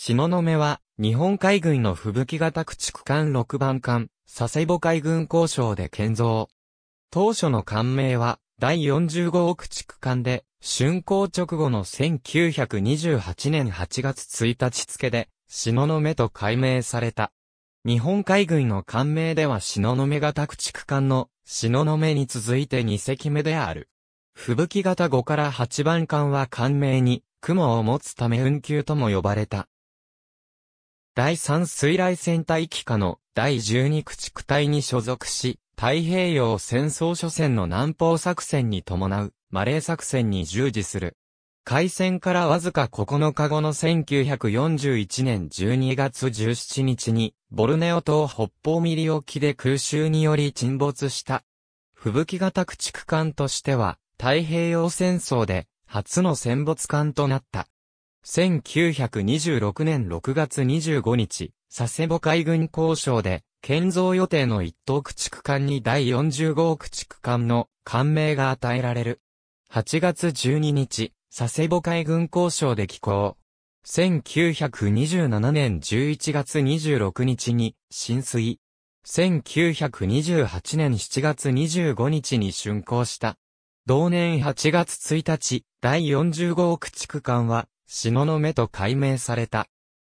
下の目は、日本海軍の吹雪型駆逐艦6番艦、佐世保海軍交渉で建造。当初の艦名は、第4 5号駆逐艦で、竣工直後の1928年8月1日付で、下の目と改名された。日本海軍の艦名では篠の目型駆逐艦の篠の目に続いて2隻目である。吹雪型5から8番艦は艦名に雲を持つため運休とも呼ばれた。第3水雷戦隊機下の第12駆逐隊に所属し、太平洋戦争初戦の南方作戦に伴うマレー作戦に従事する。開戦からわずか9日後の1941年12月17日に、ボルネオ島北方ミリ沖で空襲により沈没した。吹雪型駆逐艦としては、太平洋戦争で初の戦没艦となった。1926年6月25日、佐世保海軍交渉で、建造予定の一等駆逐艦に第45駆逐艦の艦名が与えられる。8月12日、佐世保海軍交渉で寄港。1927年11月26日に浸水。1928年7月25日に竣工した。同年8月1日、第4 5駆逐艦はの目と改名された。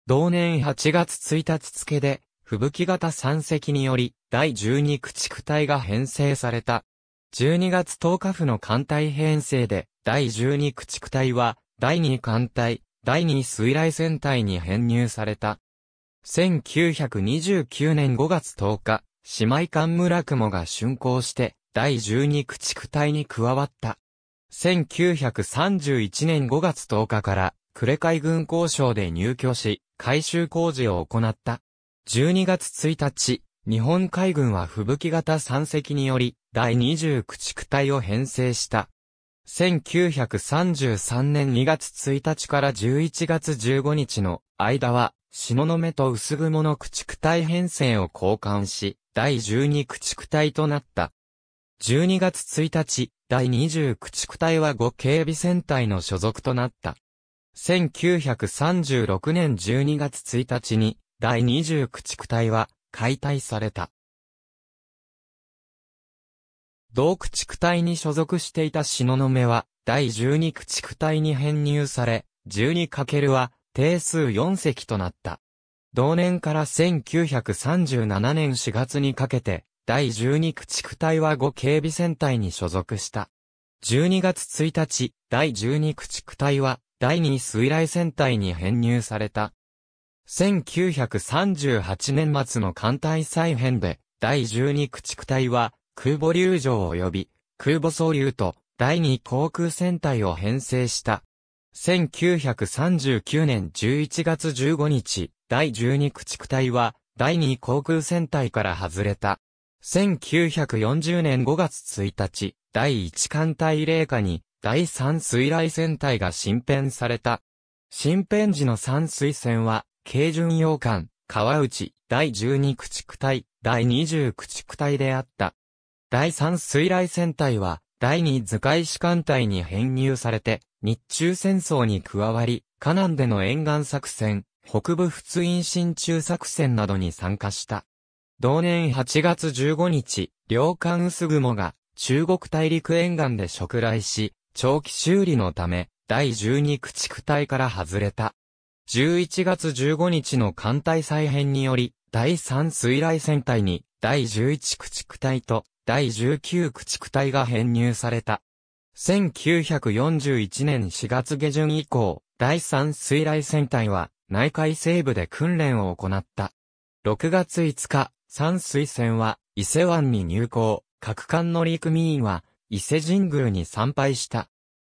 同年8月1日付で、吹雪型山積により、第12駆逐隊が編成された。12月10日府の艦隊編成で、第12駆逐隊は、第2艦隊、第2水雷戦隊に編入された。1929年5月10日、姉妹艦村雲が竣工して、第12駆逐隊に加わった。1931年5月10日から、呉海軍交渉で入居し、改修工事を行った。12月1日、日本海軍は吹雪型山積により、第2 0駆逐隊を編成した。1933年2月1日から11月15日の間は、下の目と薄雲の駆逐隊編成を交換し、第12駆逐隊となった。12月1日、第20駆逐隊は5警備戦隊の所属となった。1936年12月1日に、第2 0駆逐隊は解体された。同区逐隊に所属していたの目は、第12区逐隊に編入され、12× は定数4隻となった。同年から1937年4月にかけて、第12区逐隊は5警備戦隊に所属した。12月1日、第12区逐隊は第2水雷戦隊に編入された。1938年末の艦隊再編で、第12駆逐隊は、空母流上及び、空母総流と、第2航空戦隊を編成した。1939年11月15日、第12駆逐隊は、第2航空戦隊から外れた。1940年5月1日、第1艦隊霊下に、第三水雷戦隊が新編された。新編時の三水戦は、軽巡洋艦、川内、第12駆逐隊、第20駆逐隊であった。第3水雷戦隊は、第2図解士艦隊に編入されて、日中戦争に加わり、カナンでの沿岸作戦、北部仏印進中作戦などに参加した。同年8月15日、両艦薄雲が中国大陸沿岸で食来し、長期修理のため、第12駆逐隊から外れた。11月15日の艦隊再編により、第3水雷戦隊に、第11駆逐隊と、第19駆逐隊が編入された。1941年4月下旬以降、第3水雷戦隊は、内海西部で訓練を行った。6月5日、三水戦は、伊勢湾に入港、各艦乗組員は、伊勢神宮に参拝した。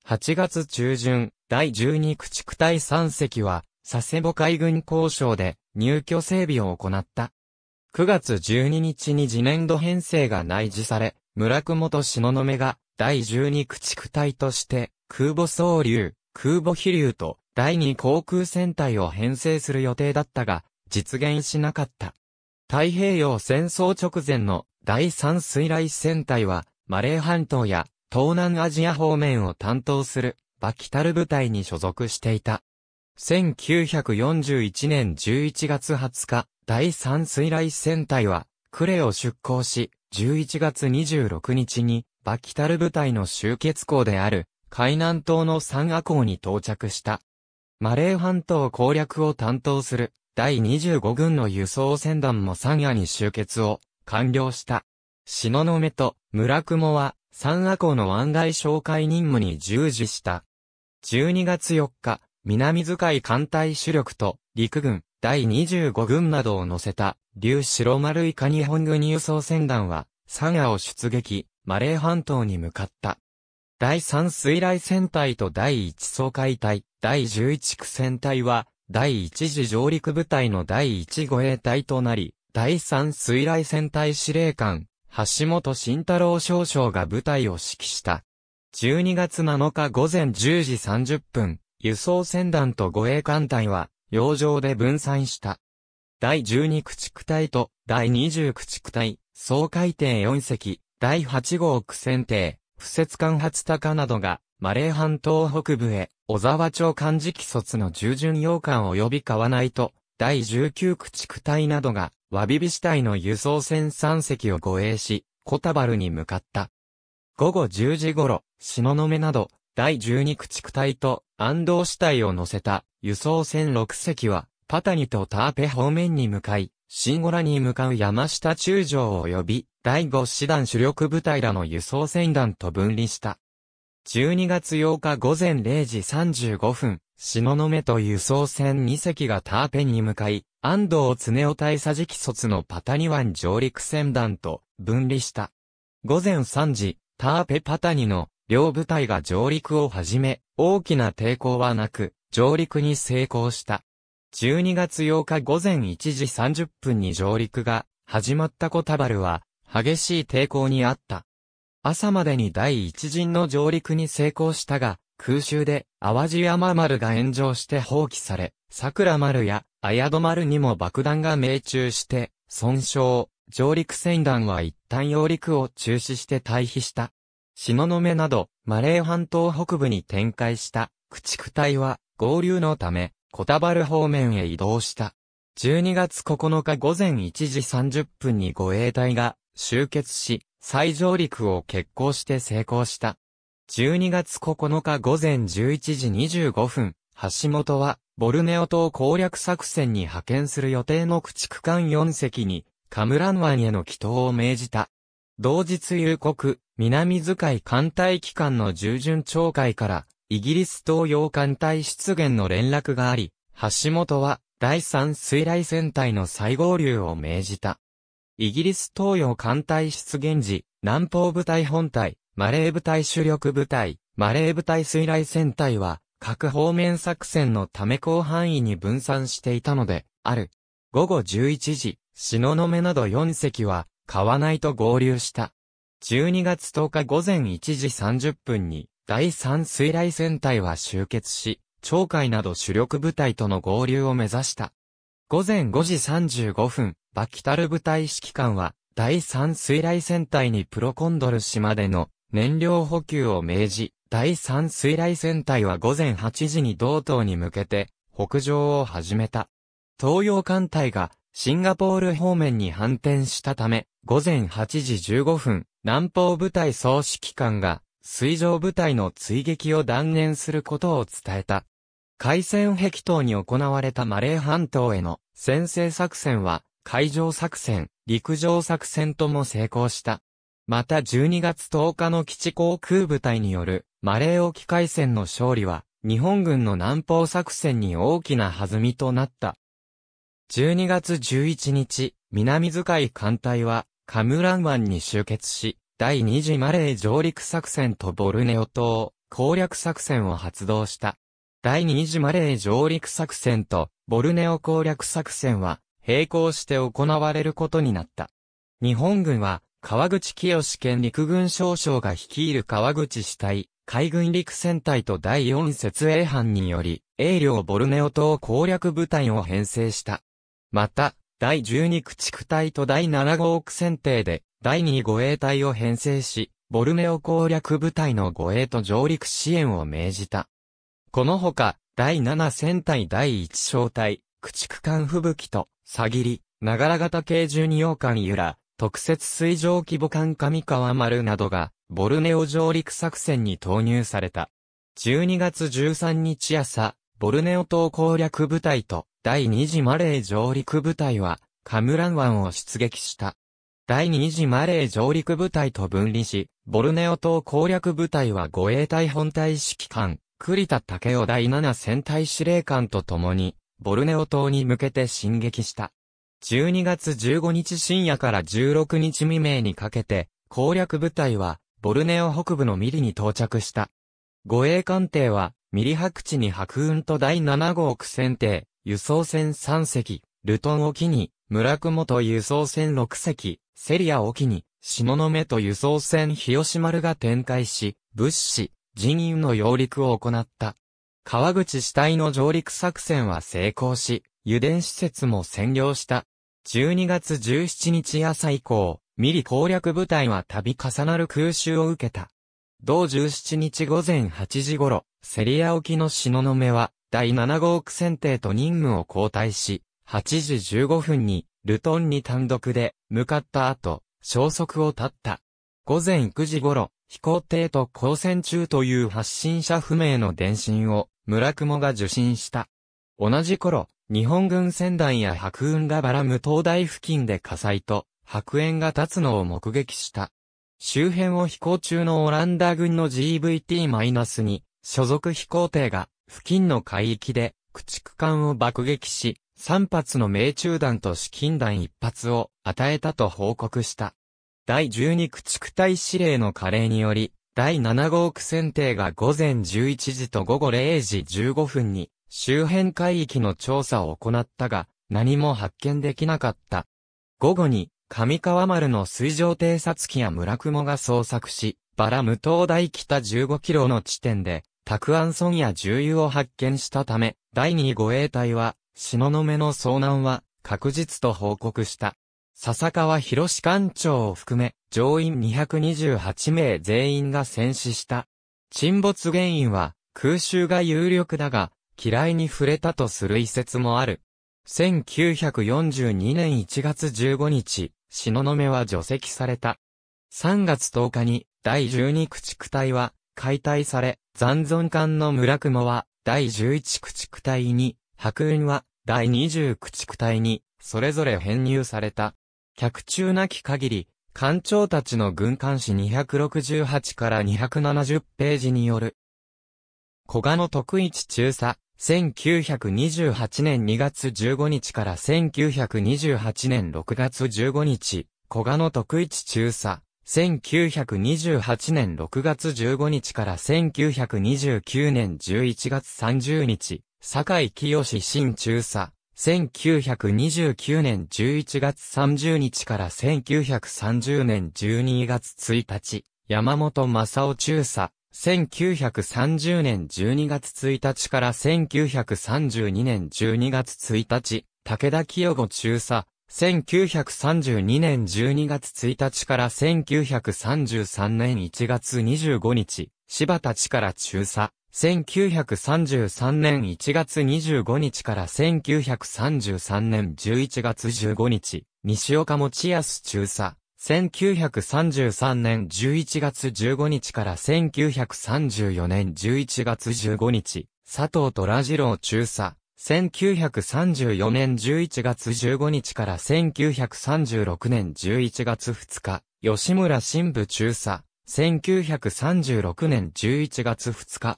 8月中旬、第12駆逐隊3隻は、佐世保海軍交渉で入居整備を行った。9月12日に次年度編成が内示され、村雲との目が第12駆逐隊として空母総流、空母飛流と第2航空戦隊を編成する予定だったが、実現しなかった。太平洋戦争直前の第3水雷戦隊は、マレー半島や東南アジア方面を担当する、バキタル部隊に所属していた。1941年11月20日、第3水雷戦隊は、クレを出港し、11月26日に、バキタル部隊の集結港である、海南島の三河港に到着した。マレー半島攻略を担当する、第25軍の輸送船団も三夜に集結を、完了した。東雲と村雲は、三亜港の湾外紹介任務に従事した。12月4日、南遣い艦隊主力と陸軍第25軍などを乗せた竜白丸以下日本軍輸送船団は三亜を出撃、マレー半島に向かった。第3水雷戦隊と第1総海隊、第11区戦隊は、第1次上陸部隊の第1護衛隊となり、第3水雷戦隊司令官、橋本慎太郎少将が部隊を指揮した。12月7日午前10時30分、輸送船団と護衛艦隊は、洋上で分散した。第12駆逐隊と第20駆逐隊、総海艇4隻、第8号区船艇、不設艦発高などが、マレー半島北部へ、小沢町漢字既卒の従順洋艦及び川内と、第19駆逐隊などが、ワビビ死体の輸送船3隻を護衛し、コタバルに向かった。午後10時頃、ノの目など、第12駆逐隊と安藤死体を乗せた輸送船6隻は、パタニとターペ方面に向かい、シンゴラに向かう山下中将を呼び、第5師団主力部隊らの輸送船団と分離した。12月8日午前0時35分、ノの目と輸送船2隻がターペに向かい、安藤常夫大佐直卒のパタニ湾上陸船団と分離した。午前3時、ターペパタニの両部隊が上陸を始め、大きな抵抗はなく、上陸に成功した。12月8日午前1時30分に上陸が始まったコタバルは、激しい抵抗にあった。朝までに第一陣の上陸に成功したが、空襲で淡路山丸が炎上して放棄され、桜丸や綾戸丸にも爆弾が命中して、損傷、上陸船団は一旦揚陸を中止して退避した。の目など、マレー半島北部に展開した、駆逐隊は、合流のため、コタバル方面へ移動した。12月9日午前1時30分に護衛隊が集結し、再上陸を決行して成功した。12月9日午前11時25分、橋本は、ボルネオ島攻略作戦に派遣する予定の駆逐艦4隻に、カムラン湾への祈祷を命じた。同日夕刻、南遣い艦隊機関の従順長会から、イギリス東洋艦隊出現の連絡があり、橋本は、第三水雷戦隊の再合流を命じた。イギリス東洋艦隊出現時、南方部隊本隊、マレー部隊主力部隊、マレー部隊水雷戦隊は、各方面作戦のため広範囲に分散していたので、ある。午後11時、篠の目など4隻は、川内と合流した。12月10日午前1時30分に、第3水雷戦隊は集結し、町海など主力部隊との合流を目指した。午前5時35分、バキタル部隊指揮官は、第3水雷戦隊にプロコンドル島での燃料補給を命じ、第3水雷戦隊は午前8時に同島に向けて、北上を始めた。東洋艦隊が、シンガポール方面に反転したため、午前8時15分、南方部隊総指揮官が、水上部隊の追撃を断念することを伝えた。海戦壁等に行われたマレー半島への先制作戦は、海上作戦、陸上作戦とも成功した。また12月10日の基地航空部隊によるマレー沖海戦の勝利は、日本軍の南方作戦に大きな弾みとなった。12月11日、南遣い艦隊は、カムラン湾に集結し、第2次マレー上陸作戦とボルネオ島攻略作戦を発動した。第2次マレー上陸作戦とボルネオ攻略作戦は並行して行われることになった。日本軍は川口清県陸軍少将が率いる川口支隊、海軍陸戦隊と第4設営班により、英領ボルネオ島攻略部隊を編成した。また、第12駆逐隊と第7号区戦艇で、第2護衛隊を編成し、ボルネオ攻略部隊の護衛と上陸支援を命じた。このほか、第7戦隊第1小隊、駆逐艦吹雪と、さぎり、長良型重二洋艦ゆら、特設水上規模艦上川丸などが、ボルネオ上陸作戦に投入された。12月13日朝、ボルネオ島攻略部隊と第2次マレー上陸部隊は、カムラン湾を出撃した。第2次マレー上陸部隊と分離し、ボルネオ島攻略部隊は護衛隊本隊指揮官、栗田武雄第7戦隊司令官と共に、ボルネオ島に向けて進撃した。12月15日深夜から16日未明にかけて、攻略部隊は、ボルネオ北部のミリに到着した。護衛艦艇は、ミリ白地に白雲と第7号区船艇、輸送船3隻、ルトン沖に、村雲と輸送船6隻、セリア沖に、下の目と輸送船日吉丸が展開し、物資、人員の揚陸を行った。川口主体の上陸作戦は成功し、油田施設も占領した。12月17日朝以降、ミリ攻略部隊は度重なる空襲を受けた。同17日午前8時頃、セリア沖のの目は、第7号区選定と任務を交代し、8時15分に、ルトンに単独で、向かった後、消息を絶った。午前9時頃、飛行艇と交戦中という発信者不明の電信を、村雲が受信した。同じ頃、日本軍船団や白雲がバラム灯台付近で火災と白煙が立つのを目撃した。周辺を飛行中のオランダ軍の GVT-2 所属飛行艇が付近の海域で駆逐艦を爆撃し、3発の命中弾と資金弾1発を与えたと報告した。第12駆逐隊司令の加齢により、第7号区船艇が午前11時と午後0時15分に周辺海域の調査を行ったが、何も発見できなかった。午後に、上川丸の水上偵察機や村雲が捜索し、バラ無島台北15キロの地点で、タクアンソンや重油を発見したため、第2護衛隊は、の目の遭難は、確実と報告した。笹川博士艦長を含め、乗員228名全員が戦死した。沈没原因は、空襲が有力だが、嫌いに触れたとする遺説もある。1942年1月15日、の目は除籍された。3月10日に第12駆逐隊は解体され、残存艦の村雲は第11駆逐隊に、白雲は第20駆逐隊に、それぞれ編入された。客中なき限り、艦長たちの軍艦誌268から270ページによる。小賀の徳一中佐、1928年2月15日から1928年6月15日、小賀の徳一中佐。1928年6月15日から1929年11月30日、坂井清新中佐。1929年11月30日から1930年12月1日、山本正夫中佐。1930年12月1日から1932年12月1日、武田清吾中佐、1932年12月1日から1933年1月25日、柴田地から中佐、1933年1月25日から1933年11月15日、西岡持康中佐、1933年11月15日から1934年11月15日、佐藤虎次郎中佐。1934年11月15日から1936年11月2日、吉村新部中佐。1936年11月2日。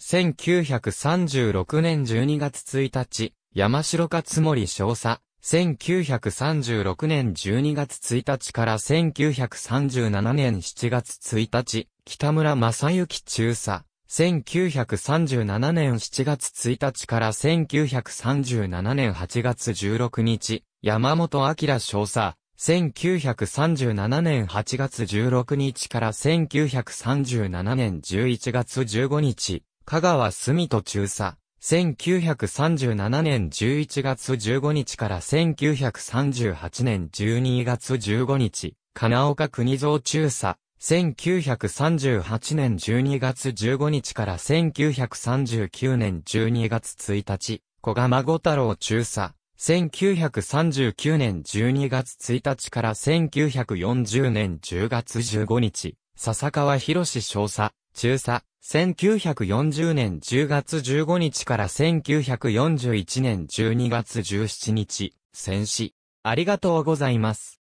1936年12月1日、山城勝森少佐。1936年12月1日から1937年7月1日、北村正幸中佐。1937年7月1日から1937年8月16日、山本明少佐。1937年8月16日から1937年11月15日、香川住人中佐。1937年11月15日から1938年12月15日、金岡国蔵中佐、1938年12月15日から1939年12月1日、小釜五太郎中佐、1939年12月1日から1940年10月15日、笹川博士少佐、中佐、1940年10月15日から1941年12月17日、戦死。ありがとうございます。